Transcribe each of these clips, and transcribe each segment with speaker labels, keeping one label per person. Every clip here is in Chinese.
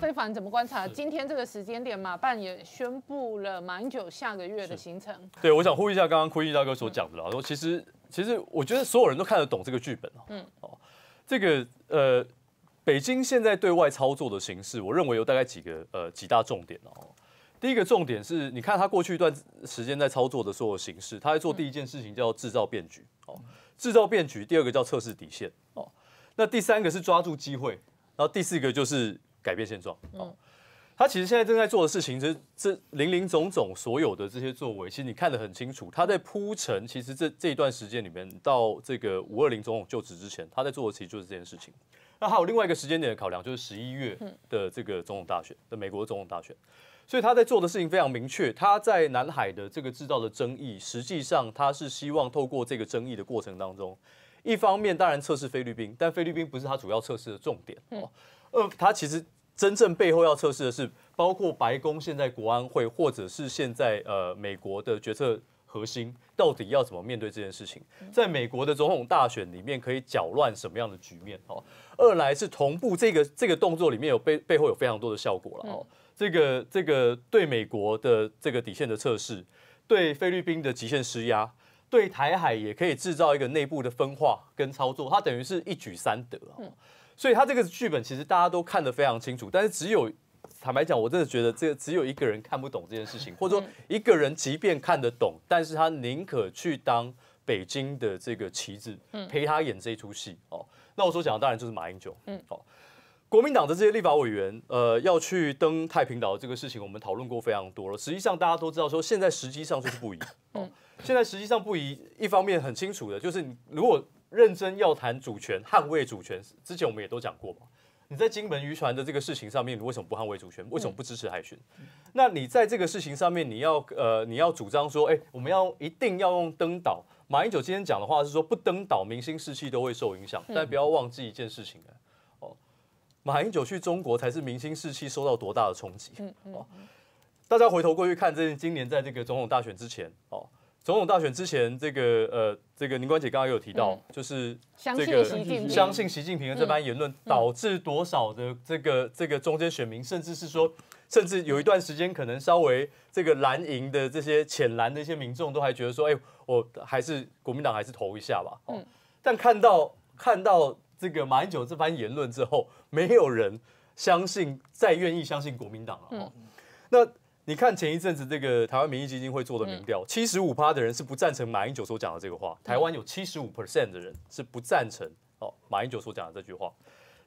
Speaker 1: 非凡怎么观察？今天这个时间点，马办也宣布了蛮久下个月的行程。对，我想呼吁一下刚刚坤一大哥所讲的啦。说其实其实我觉得所有人都看得懂这个剧本哦。嗯，哦，这个呃，北京现在对外操作的形式，我认为有大概几个呃几大重点哦。第一个重点是，你看他过去一段时间在操作的所有形式，他在做第一件事情叫制造变局哦，制造变局。第二个叫测试底线哦。那第三个是抓住机会，然后第四个就是。改变现状。嗯，他其实现在正在做的事情，这这零零总总所有的这些作为，其实你看得很清楚。他在铺陈，其实这这一段时间里面，到这个五二零总统就职之前，他在做的其实就是这件事情。那还有另外一个时间点的考量，就是十一月的这个总统大选的美国总统大选。所以他在做的事情非常明确，他在南海的这个制造的争议，实际上他是希望透过这个争议的过程当中，一方面当然测试菲律宾，但菲律宾不是他主要测试的重点。哦。呃，它其实真正背后要测试的是，包括白宫现在国安会，或者是现在呃美国的决策核心，到底要怎么面对这件事情？在美国的总统大选里面，可以搅乱什么样的局面？哦，二来是同步这个这个动作里面有背背后有非常多的效果了哦，这个这个对美国的这个底线的测试，对菲律宾的极限施压，对台海也可以制造一个内部的分化跟操作，它等于是一举三得啊。所以，他这个剧本其实大家都看得非常清楚，但是只有坦白讲，我真的觉得这个只有一个人看不懂这件事情，或者说一个人即便看得懂，但是他宁可去当北京的这个棋子，陪他演这一出戏。哦，那我所讲的当然就是马英九。嗯，好，国民党的这些立法委员，呃，要去登太平岛这个事情，我们讨论过非常多了。实际上，大家都知道说，现在实际上就是不宜。哦，现在实际上不宜。一方面很清楚的就是，你如果认真要谈主权，捍卫主权。之前我们也都讲过嘛，你在金门渔船的这个事情上面，你为什么不捍卫主权？为什么不支持海巡？那你在这个事情上面，你要呃，你要主张说，哎，我们要一定要用登岛。马英九今天讲的话是说，不登岛，明星士气都会受影响。但不要忘记一件事情啊，哦，马英九去中国，才是明星士气受到多大的冲击。哦，大家回头过去看，这今年在这个总统大选之前，哦。总统大选之前，这个呃，这个宁冠姐刚刚有提到，就是这个相信习近平的这番言论，导致多少的这个这个中间选民，甚至是说，甚至有一段时间，可能稍微这个蓝营的这些浅蓝的一些民众，都还觉得说，哎，我还是国民党还是投一下吧。嗯。但看到看到这个马英九这番言论之后，没有人相信，再愿意相信国民党了。嗯。那。你看前一阵子这个台湾民意基金会做的民调，七十五趴的人是不赞成马英九所讲的这个话，台湾有七十五 percent 的人是不赞成哦马英九所讲的这句话，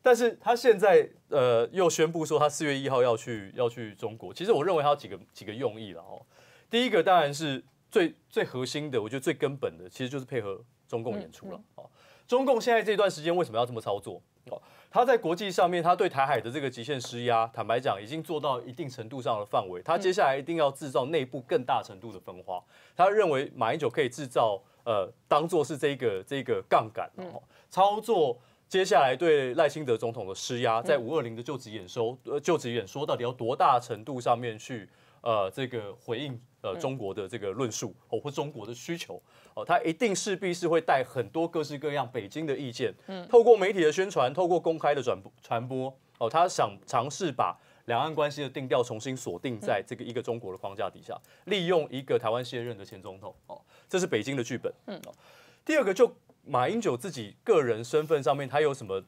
Speaker 1: 但是他现在呃又宣布说他四月一号要去要去中国，其实我认为他有几个几个用意了哦，第一个当然是最最核心的，我觉得最根本的其实就是配合中共演出了哦，中共现在这段时间为什么要这么操作？哦，他在国际上面，他对台海的这个极限施压，坦白讲，已经做到一定程度上的范围。他接下来一定要制造内部更大程度的分化。他认为马英九可以制造呃，当做是这个这个杠杆，操作接下来对赖清德总统的施压，在五二零的就职演说，呃，就职演说到底要多大程度上面去？呃，这个回应呃，中国的这个论述哦，或中国的需求哦，他一定势必是会带很多各式各样北京的意见，透过媒体的宣传，透过公开的转传播哦，他想尝试把两岸关系的定调重新锁定在这个一个中国的框架底下，利用一个台湾卸任的前总统哦，这是北京的剧本。嗯第二个就马英九自己个人身份上面，他有什么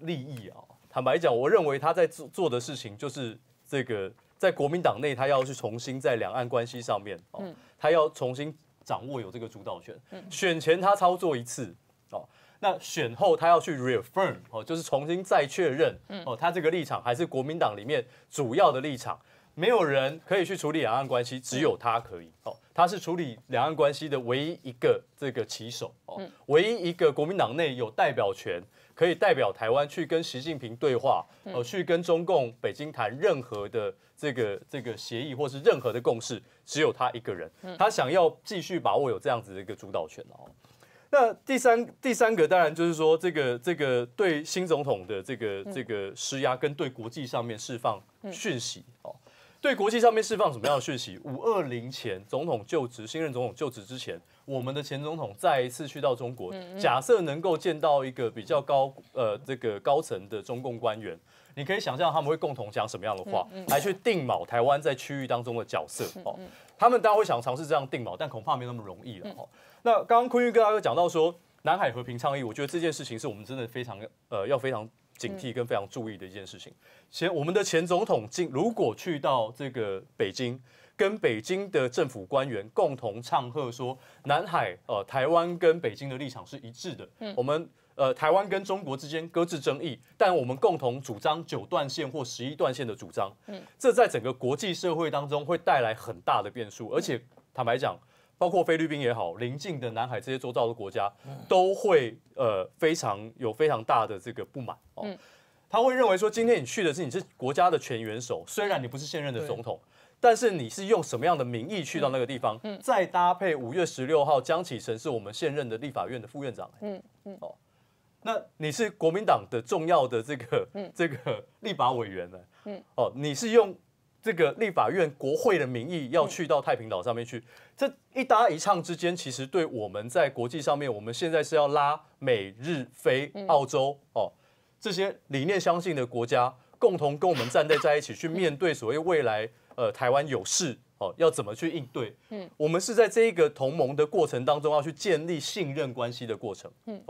Speaker 1: 利益啊？坦白讲，我认为他在做做的事情就是。这个在国民党内，他要去重新在两岸关系上面哦，他要重新掌握有这个主导权。选前他操作一次哦，那选后他要去 reaffirm 哦，就是重新再确认哦，他这个立场还是国民党里面主要的立场。没有人可以去处理两岸关系，只有他可以哦，他是处理两岸关系的唯一一个这个棋手哦，唯一一个国民党内有代表权。可以代表台湾去跟习近平对话，呃，去跟中共北京谈任何的这个这个协议或是任何的共识，只有他一个人，他想要继续把握有这样子的一个主导权哦。那第三第三个当然就是说，这个这个对新总统的这个这个施压，跟对国际上面释放讯息。对国际上面释放什么样的讯息？五二零前，总统就职，新任总统就职之前，我们的前总统再一次去到中国，假设能够见到一个比较高呃这个高层的中共官员，你可以想象他们会共同讲什么样的话，来去定锚台湾在区域当中的角色。哦，他们当然会想尝试这样定锚，但恐怕没那么容易了。哈，那刚刚坤玉跟大家讲到说，南海和平倡议，我觉得这件事情是我们真的非常呃要非常。警惕跟非常注意的一件事情，前我们的前总统进如果去到这个北京，跟北京的政府官员共同唱和说，南海呃台湾跟北京的立场是一致的，我们呃台湾跟中国之间搁置争议，但我们共同主张九段线或十一段线的主张，嗯，这在整个国际社会当中会带来很大的变数，而且坦白讲。包括菲律宾也好，邻近的南海这些周遭的国家，都会呃非常有非常大的这个不满哦。他会认为说，今天你去的是你是国家的全元首，虽然你不是现任的总统，但是你是用什么样的名义去到那个地方？再搭配五月十六号江启臣是我们现任的立法院的副院长，嗯嗯，哦，那你是国民党的重要的这个这个立法委员呢，嗯，哦，你是用。这个立法院、国会的名义要去到太平岛上面去，这一搭一唱之间，其实对我们在国际上面，我们现在是要拉美、日、非、澳洲哦这些理念相信的国家，共同跟我们站队在一起，去面对所谓未来呃台湾有事哦，要怎么去应对？嗯，我们是在这一个同盟的过程当中，要去建立信任关系的过程。嗯，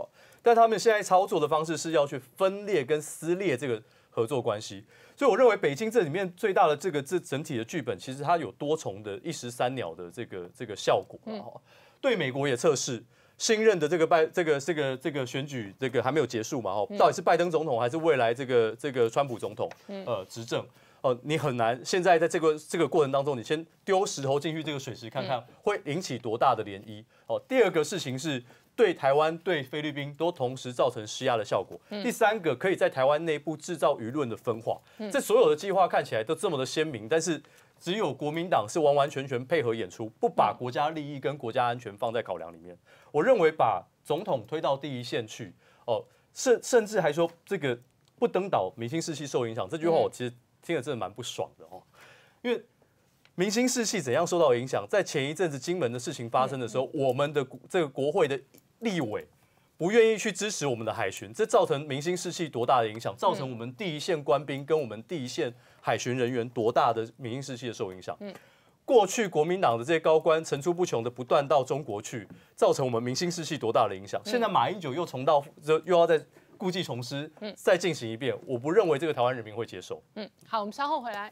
Speaker 1: 但他们现在操作的方式是要去分裂跟撕裂这个。合作关系，所以我认为北京这里面最大的这个这整体的剧本，其实它有多重的一石三鸟的这个这个效果。哦，对美国也测试新任的这个拜这个这个这个选举这个还没有结束嘛？哦，到底是拜登总统还是未来这个这个川普总统呃执政？哦，你很难。现在在这个这个过程当中，你先丢石头进去这个水池，看看会引起多大的涟漪。哦，第二个事情是。对台湾、对菲律宾都同时造成施压的效果。第三个，可以在台湾内部制造舆论的分化。这所有的计划看起来都这么的鲜明，但是只有国民党是完完全全配合演出，不把国家利益跟国家安全放在考量里面。我认为把总统推到第一线去，哦，甚甚至还说这个不登岛，明星士气受影响。这句话我其实听了真的蛮不爽的哦，因为明星士气怎样受到影响，在前一阵子金门的事情发生的时候，我们的这个国会的。立委不愿意去支持我们的海巡，这造成明星士气多大的影响？造成我们第一线官兵跟我们第一线海巡人员多大的明星士气的受影响？嗯，过去国民党的这些高官层出不穷的不断到中国去，造成我们明星士气多大的影响？现在马英九又重蹈，又要再故技重施，嗯，再进行一遍，我不认为这个台湾人民会接受。嗯，好，我们稍后回来。